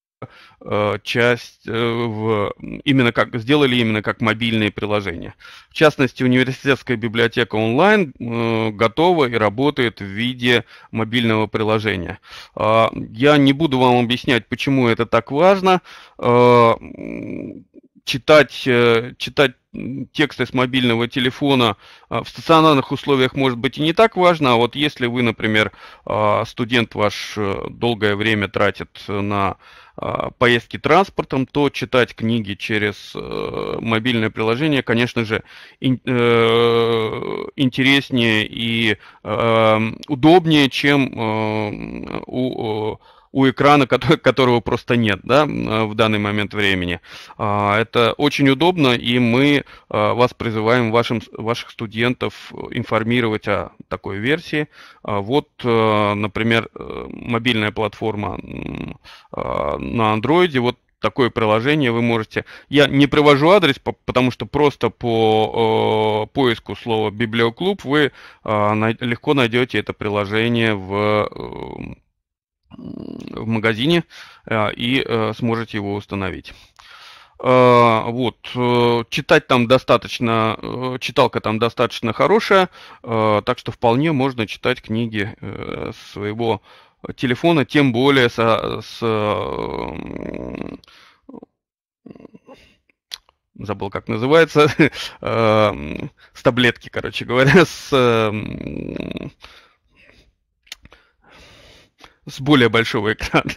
Э, часть э, в, именно как сделали именно как мобильные приложения. В частности, университетская библиотека онлайн э, готова и работает в виде мобильного приложения. Э, я не буду вам объяснять, почему это так важно. Э, читать, э, читать тексты с мобильного телефона э, в стационарных условиях может быть и не так важно, а вот если вы, например, э, студент ваш долгое время тратит на поездки транспортом, то читать книги через мобильное приложение, конечно же, интереснее и удобнее, чем у у экрана, <laughs> которого просто нет да, э, в данный момент времени. А, это очень удобно, и мы а, вас призываем, вашим, ваших студентов, э, информировать о такой версии. А, вот, э, например, мобильная платформа на Android, вот такое приложение вы можете. Я не привожу адрес, потому что просто по э, поиску слова библиоклуб вы э, най легко найдете это приложение в в магазине э, и э, сможете его установить. Э, вот, читать там достаточно, читалка там достаточно хорошая, так что вполне можно читать книги своего телефона, тем более со, с забыл, как называется, <laughs> с таблетки, короче говоря, <laughs> с с более большого экрана.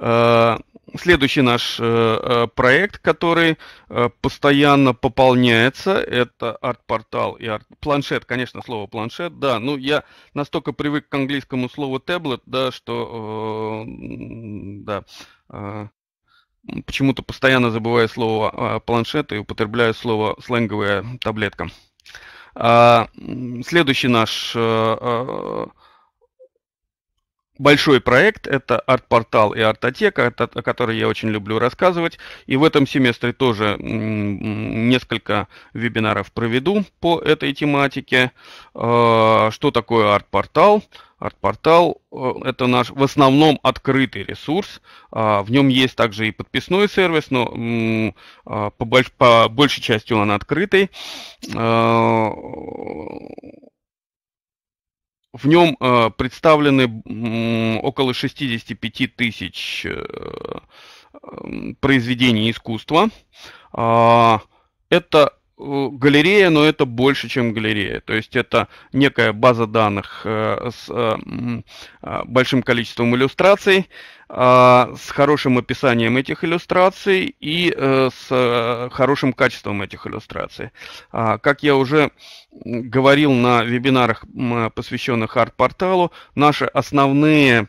Э, следующий наш э, э, проект, который постоянно пополняется, это арт-портал и арт... планшет, конечно, слово планшет, да, ну я настолько привык к английскому слову таблет, да, что, да, почему-то постоянно забываю слово планшет и употребляю слово сленговая таблетка. А, следующий наш э, э, большой проект, это арт-портал и артотека, о которой я очень люблю рассказывать. И в этом семестре тоже несколько вебинаров проведу по этой тематике. А, что такое арт-портал? Арт-портал э, – это наш в основном открытый ресурс. А, в нем есть также и подписной сервис, но а, по, по большей части он открытый. В нем э, представлены э, около 65 тысяч э, произведений искусства. А, э, это галерея, но это больше, чем галерея. То есть это некая база данных э, с э, э, большим количеством иллюстраций, а, с хорошим описанием этих иллюстраций и э, с э, хорошим качеством этих иллюстраций. А, как я уже говорил на вебинарах, посвященных арт-порталу, наши основные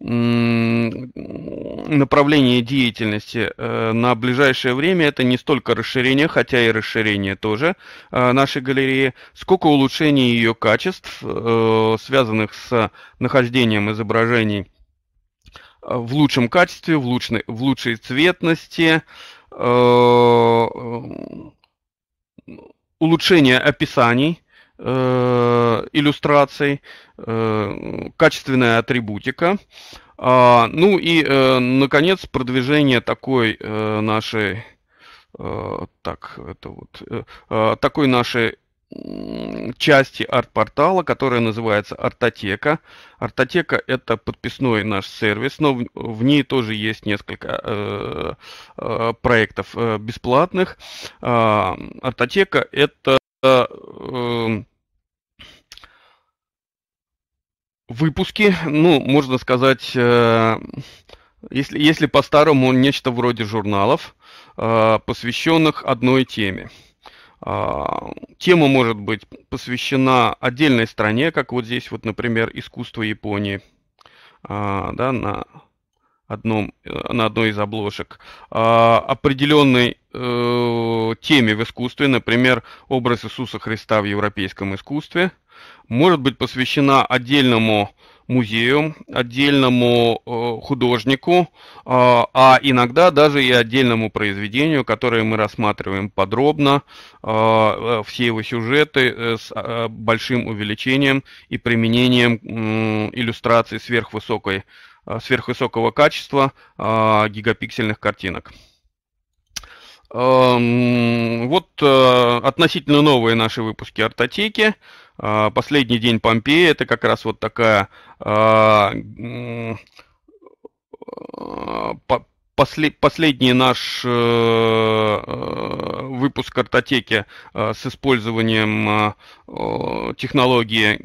направления деятельности э, на ближайшее время это не столько расширение, хотя и расширение тоже нашей галереи, сколько улучшение ее качеств, связанных с нахождением изображений Э, в лучшем качестве, в, лучшей, в лучшей цветности, э, улучшение описаний, э, иллюстраций, качественная атрибутика. А, ну и, наконец, продвижение такой нашей так, это вот, такой нашей части арт-портала, которая называется Артотека. Артотека – это подписной наш сервис, но в, в ней тоже есть несколько э, э проектов э, бесплатных. Э, Артотека – это э, эм, выпуски, ну, можно сказать, э, если, если по-старому, нечто вроде журналов, э, посвященных одной теме – а, тема может быть посвящена отдельной стране, как вот здесь вот, например, искусство Японии, а, да, на одном, на одной из обложек, а, определенной э, теме в искусстве, например, образ Иисуса Христа в европейском искусстве, может быть посвящена отдельному музею, отдельному э, художнику, э, а иногда даже и отдельному произведению, которое мы рассматриваем подробно, э, все его сюжеты с большим увеличением и применением иллюстраций сверхвысокой, сверхвысокого качества гигапиксельных картинок. Эм, вот относительно новые наши выпуски «Артотеки». А, последний день Помпеи это как раз вот такая а, а, последний наш э, э, выпуск картотеки э, с использованием технологии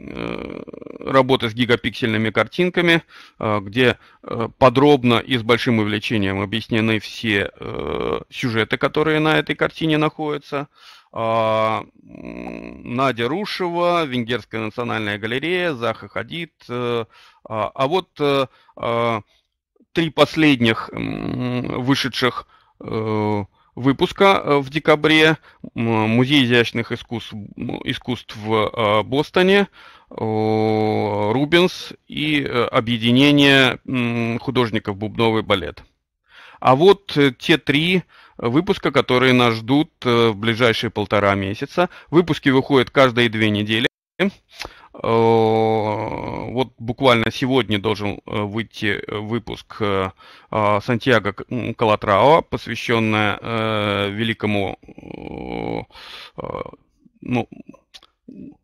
работы с гигапиксельными картинками, где подробно и с большим увлечением объяснены все сюжеты, которые на этой картине находятся. А, Надя Рушева, Венгерская национальная галерея, Заха Хадид. Э, а, а вот э, а, три последних вышедших э, выпуска в декабре. Музей изящных искусств, искусств в Бостоне, Рубенс и объединение художников бубновый балет. А вот те три выпуска, которые нас ждут э, в ближайшие полтора месяца. Выпуски выходят каждые две недели. Э, вот буквально сегодня должен э, выйти выпуск Сантьяго Калатрао, посвященный великому, ну,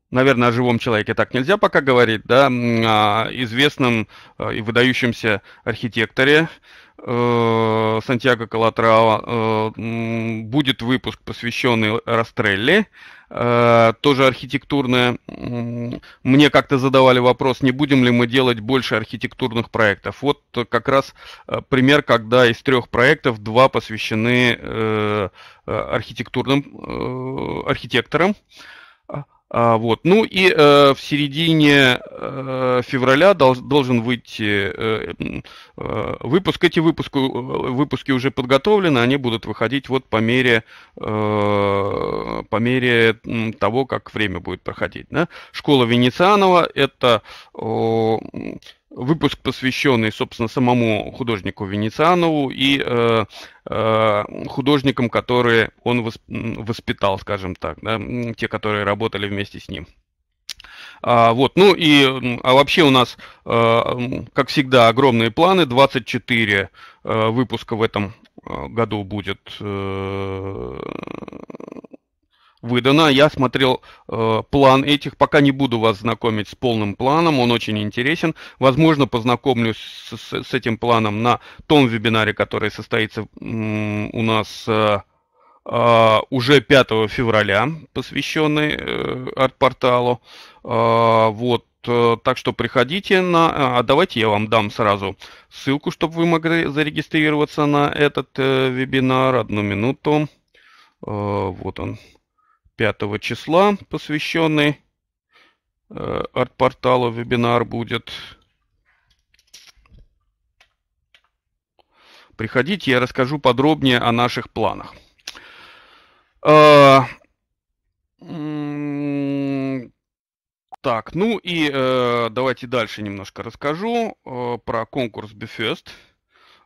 наверное, о живом человеке так нельзя пока говорить, да, а, известном и выдающемся архитекторе, Э, Сантьяго Калатрава э, будет выпуск, посвященный Растрелли. Э, тоже архитектурное. Мне как-то задавали вопрос, не будем ли мы делать больше архитектурных проектов. Вот как раз пример, когда из трех проектов два посвящены архитектурным архитекторам. А, вот. Ну и э, в середине э, февраля дол, должен выйти э, э, выпуск. Эти выпуску, э, выпуски уже подготовлены, они будут выходить вот по мере, э, по мере того, как время будет проходить. Да? Школа Венецианова это... Э, выпуск, посвященный, собственно, самому художнику Венецианову и э, э, художникам, которые он воспитал, скажем так, да, те, которые работали вместе с ним. А, вот, ну и а вообще у нас, э, как всегда, огромные планы. 24 э, выпуска в этом э, году будет э, выдана Я смотрел э, план этих, пока не буду вас знакомить с полным планом, он очень интересен. Возможно, познакомлюсь с, с, с этим планом на том вебинаре, который состоится м, у нас э, э, уже 5 февраля, посвященный э, арт-порталу. Э, вот, э, так что приходите на... Э, а давайте я вам дам сразу ссылку, чтобы вы могли зарегистрироваться на этот э, вебинар. Одну минуту. Э, вот он. 5 числа, посвященный э, от портала вебинар будет. Приходите, я расскажу подробнее о наших планах. Э, так, ну и э, давайте дальше немножко расскажу э, про конкурс Befest.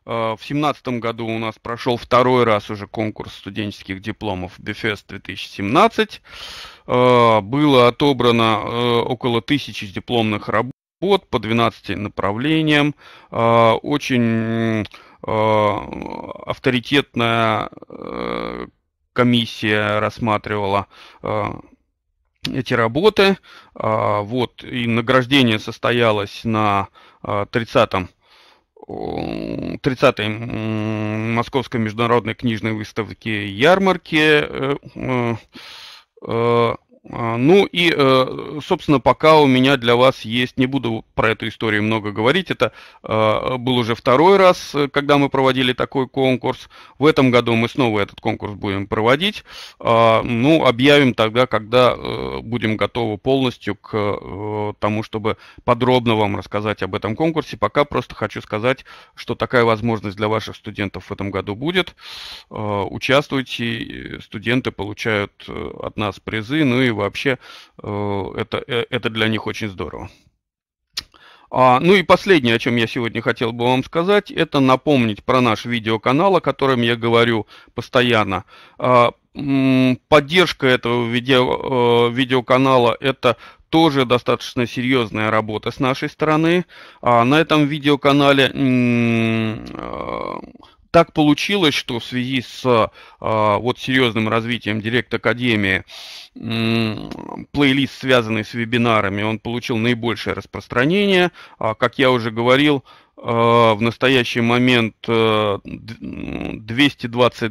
Э, в семнадцатом году у нас прошел второй раз уже конкурс студенческих дипломов Бифест 2017. Э, было отобрано э, около тысячи дипломных работ по 12 направлениям. Очень авторитетная комиссия рассматривала эти работы. Вот, и награждение состоялось на 30-м 30-й Московской международной книжной выставке ярмарке. Э, э, э, а, ну и, э, собственно, пока у меня для вас есть, не буду про эту историю много говорить, это э, был уже второй раз, э, когда мы проводили такой конкурс. В этом году мы снова этот конкурс будем проводить. А, ну, объявим тогда, когда будем готовы полностью к тому, чтобы подробно вам рассказать об этом конкурсе. Пока просто хочу сказать, что такая возможность для ваших студентов в этом году будет. Участвуйте, студенты получают от нас призы, ну и вообще э, это, э, это для них очень здорово. А, ну и последнее, о чем я сегодня хотел бы вам сказать, это напомнить про наш видеоканал, о котором я говорю постоянно. А, поддержка этого видео, э, видеоканала – это тоже достаточно серьезная работа с нашей стороны. А на этом видеоканале так получилось, что в связи с а, вот серьезным развитием Директ Академии плейлист, связанный с вебинарами, он получил наибольшее распространение. А, как я уже говорил, а, в настоящий момент 222 э, э,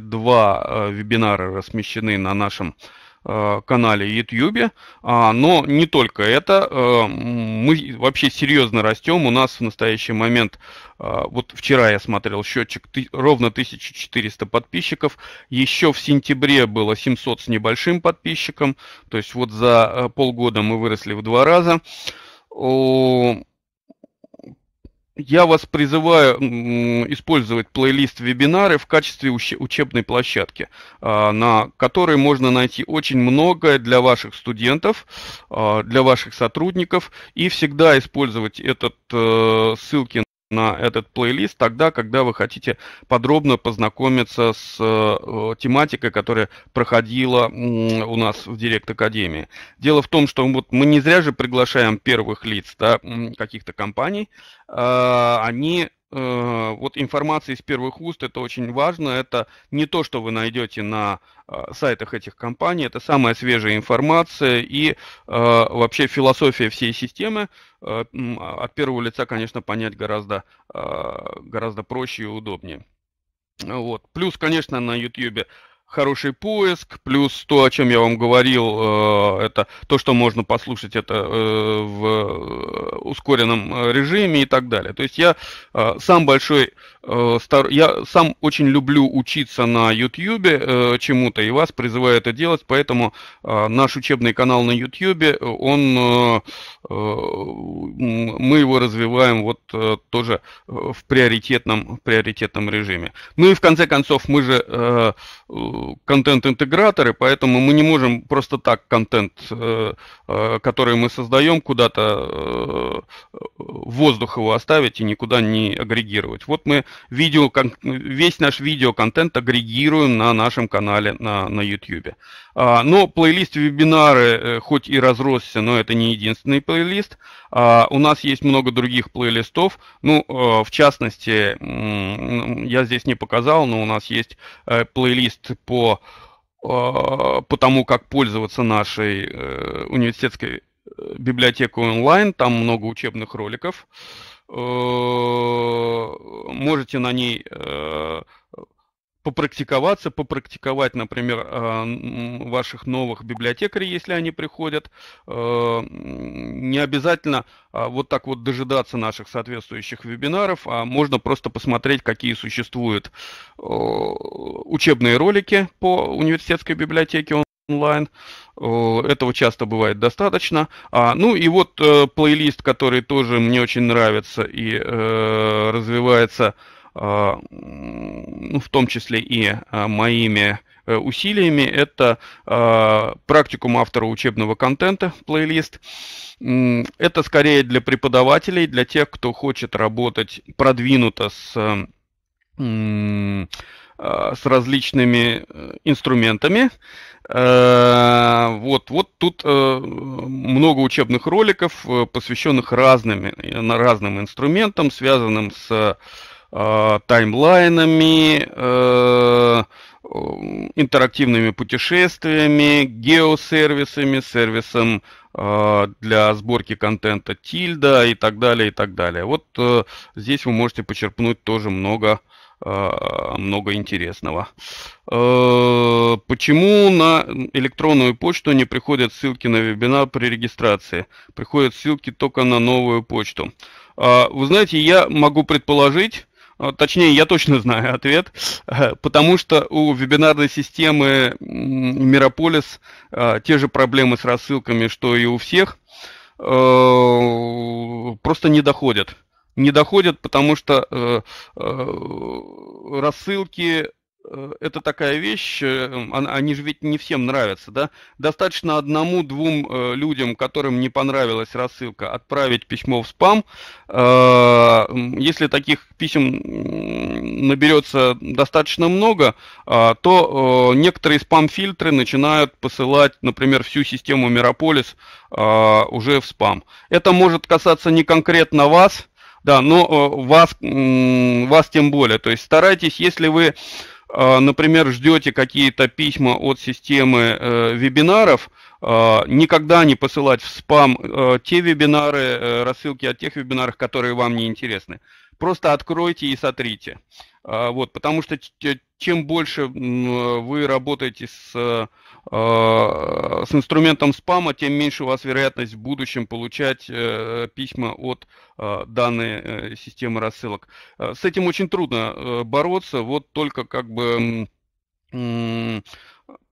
вебинара размещены на нашем сайте Э, канале YouTube. А, но не только это. Э, мы вообще серьезно растем. У нас в настоящий момент, э, вот вчера я смотрел счетчик, ровно 1400 подписчиков. Еще в сентябре было 700 с небольшим подписчиком. То есть вот за полгода мы выросли в два раза. Я вас призываю использовать плейлист вебинары в качестве учебной площадки, а, на которой можно найти очень многое для ваших студентов, а, для ваших сотрудников. И всегда использовать этот э, ссылки на этот плейлист тогда, когда вы хотите подробно познакомиться с э, э тематикой, которая проходила э, у нас в Директ Академии. Дело в том, что вот мы не зря же приглашаем первых лиц да, каких-то компаний, э, они Э, вот информация из первых уст, это очень важно. Это не то, что вы найдете на э, сайтах этих компаний, это самая свежая информация и э, вообще философия всей системы. А от первого лица, конечно, понять гораздо, гораздо проще и удобнее. Вот. Плюс, конечно, на YouTube хороший поиск, плюс то, о чем я вам говорил, э, это то, что можно послушать это э, в э, ускоренном режиме и так далее. То есть я сам большой, я сам очень люблю учиться на YouTube чему-то, и вас призываю это делать, поэтому наш учебный канал на YouTube, он, мы его развиваем вот тоже в приоритетном, в приоритетном режиме. Ну и в конце концов, мы же контент-интеграторы, поэтому мы не можем просто так контент, э, э, который мы создаем, куда-то в э, воздух его оставить и никуда не агрегировать. Вот мы видео, весь наш видеоконтент агрегируем на нашем канале на, на YouTube. А, но плейлист вебинары хоть и разросся, но это не единственный плейлист. А, у нас есть много других плейлистов. Ну, в частности, я здесь не показал, но у нас есть плейлист по, а, по тому, как пользоваться нашей э, университетской э, библиотекой онлайн. Там много учебных роликов. Э, можете на ней попрактиковаться, попрактиковать, например, э, ваших новых библиотекарей, если они приходят. Э, не обязательно а, вот так вот дожидаться наших соответствующих вебинаров, а можно просто посмотреть, какие существуют э, учебные ролики по университетской библиотеке онлайн. Этого часто бывает достаточно. А, ну и вот э, плейлист, который тоже мне очень нравится и э, развивается а, ну, в том числе и а, моими э, усилиями, это а, практикум автора учебного контента, плейлист. Это скорее для преподавателей, для тех, кто хочет работать продвинуто с с различными э, инструментами. Э, вот, вот тут много учебных роликов, посвященных разными, разным инструментам, связанным с Э, таймлайнами, э, э, интерактивными путешествиями, геосервисами, сервисом для сборки контента тильда и так далее, и так далее. Вот здесь вы можете почерпнуть тоже много много интересного. почему на электронную почту не приходят ссылки на вебинар при регистрации? Приходят ссылки только на новую почту. А, вы знаете, я могу предположить, Э, точнее, я точно <laughs> знаю ответ, э, потому что у вебинарной системы Мирополис э, те же проблемы с рассылками, что и у всех, просто не доходят. Не доходят, потому что рассылки Э, это такая вещь, эм, они же ведь не всем нравятся, да? Достаточно одному-двум э, людям, которым не понравилась рассылка, отправить письмо в спам. Э, если таких писем наберется достаточно много, то некоторые спам-фильтры начинают посылать, например, всю систему Мирополис уже в спам. Это может касаться не конкретно вас, да, но вас, вас тем более. То есть старайтесь, если вы а, например, ждете какие-то письма от системы э, вебинаров, а, никогда не посылать в спам э, те вебинары, э, рассылки о тех вебинарах, которые вам не интересны. Просто откройте и сотрите. А, вот, потому что чем больше вы работаете с, э, а, с инструментом спама, тем меньше у вас вероятность в будущем получать э, письма от а, данной э, системы рассылок. С этим очень трудно бороться, вот только как бы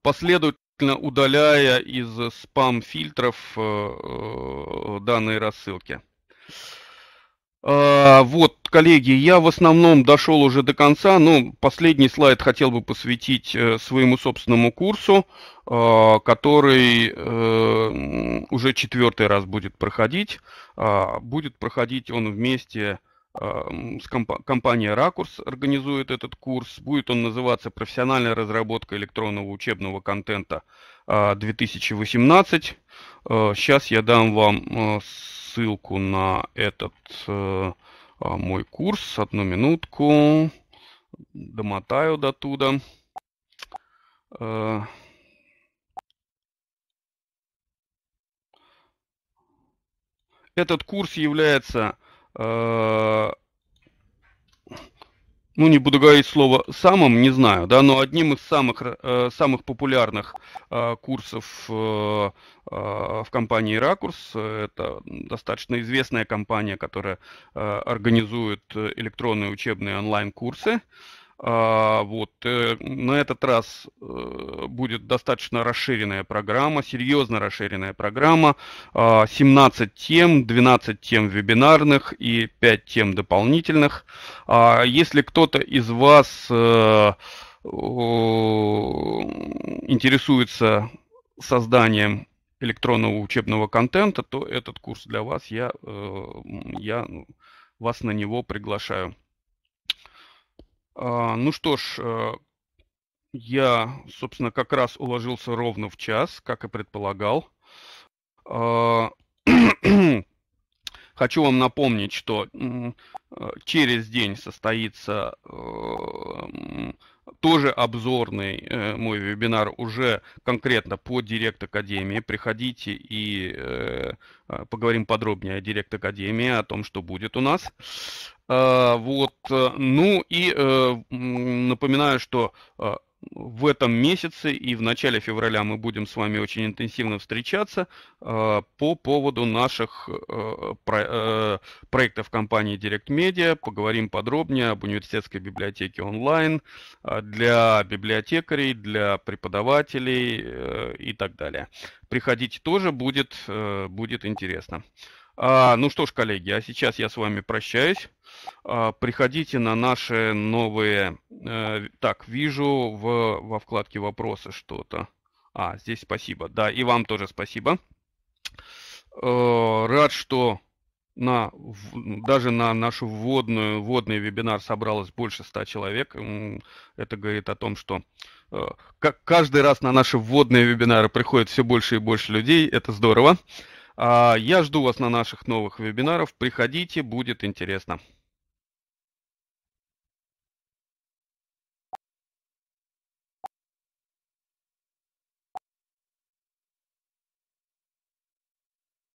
последовательно удаляя из спам-фильтров данные рассылки. А, вот, коллеги, я в основном дошел уже до конца, но ну, последний слайд хотел бы посвятить э, своему собственному курсу, а, который э, уже четвертый раз будет проходить. А, будет проходить он вместе с комп компанией «Ракурс» организует этот курс. Будет он называться «Профессиональная разработка электронного учебного контента 2018». Сейчас я дам вам э, ссылку на этот э, а, мой курс. Одну минутку. Домотаю до туда. Э, этот курс является э, ну не буду говорить слово самым, не знаю, да, но одним из самых, э, самых популярных э, курсов э, э в компании «Ракурс». Это достаточно известная компания, которая э, организует э, электронные учебные онлайн-курсы. А, вот. Э, на этот раз э, будет достаточно расширенная программа, серьезно расширенная программа. 17 а, тем, 12 тем вебинарных и 5 тем дополнительных. А, если кто-то из вас э, интересуется созданием электронного учебного контента, то этот курс для вас, я, я ну, вас на него приглашаю. А, ну что ж, э, я, собственно, как раз уложился ровно в час, как и предполагал. А, <clears throat> хочу вам напомнить, что э, через день состоится э, тоже обзорный мой вебинар уже конкретно по Директ Академии. Приходите и поговорим подробнее о Директ Академии, о том, что будет у нас. А, вот, э, ну и э, напоминаю, что а, в этом месяце и в начале февраля мы будем с вами очень интенсивно встречаться а, по поводу наших э, проектов компании Direct Media. Поговорим подробнее об университетской библиотеке онлайн для библиотекарей, для преподавателей и так далее. Приходите тоже, будет, будет интересно. А, ну что ж, коллеги, а сейчас я с вами прощаюсь. А, приходите на наши новые... Э, так, вижу в, во вкладке вопросы что-то. А, здесь спасибо. Да, и вам тоже спасибо. Э, рад, что на, в, даже на нашу вводную, вводный вебинар собралось больше ста человек. Это говорит о том, что э, как каждый раз на наши вводные вебинары приходит все больше и больше людей. Это здорово. А, я жду вас на наших новых вебинарах. Приходите, будет интересно.